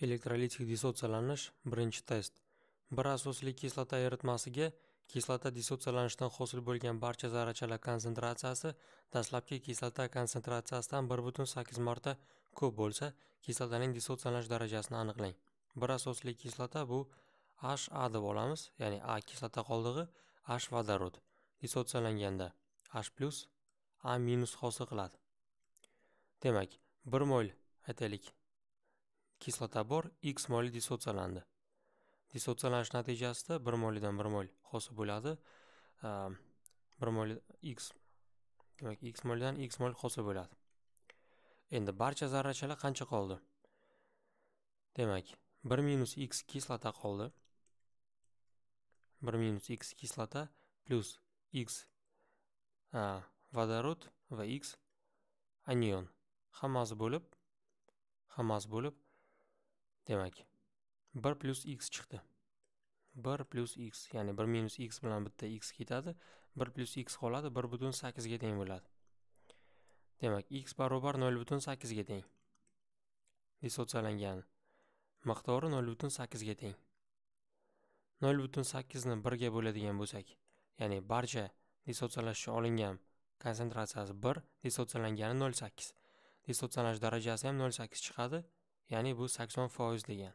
Elektrolitik dissotsialanish birinchi test. Bir asosli kislota eritmasiga kislota dissotsialanishidan hosil bo'lgan barcha zarrachalar konsentratsiyasi dastlabki kislota konsentratsiyasidan 1.8 marta ko'p bo'lsa, kislotaning dissotsialanish darajasini aniqlang. Bir asosli kislota bu HA deb olamiz, ya'ni A kislota qoldig'i H vodorod. Dissotsialanganda H+ A- hosil qiladi. Demak, bir mol aytaylik kislotabor x mol dissotsialandi dissotsialanish natijasida bir moldan bir mol hosil bo'ladi ehm, bir mol x demak x moldan x mol hosil bo'ladi endi barcha zarrachalar qancha qoldi demak bir minus x kislota qoldi bir minus x kislota plyus x vodorod va x anion hammasi bo'lib hammasi bo'lib demak 1 plus x chiqdi 1 plus x ya'ni 1 minus x bilan bitta x ketadi 1 plus x qoladi 1 butun 8 ga teng bo'ladi demak x barobar 0 butun 8 ga teng dissotsiyalangan miqdori 0 butun 8 ga teng 0 butun 8 ni 1 ga bo'ladigan bo'lsak ya'ni barcha dissotsiyalashishi olingan konsentratsiyasi 1 dissotsiyalangani 0.8 dissotsiyalanish darajasi ham 0.8 chiqadi ya'ni bu sakson foiz degan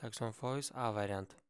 sakson foiz a variant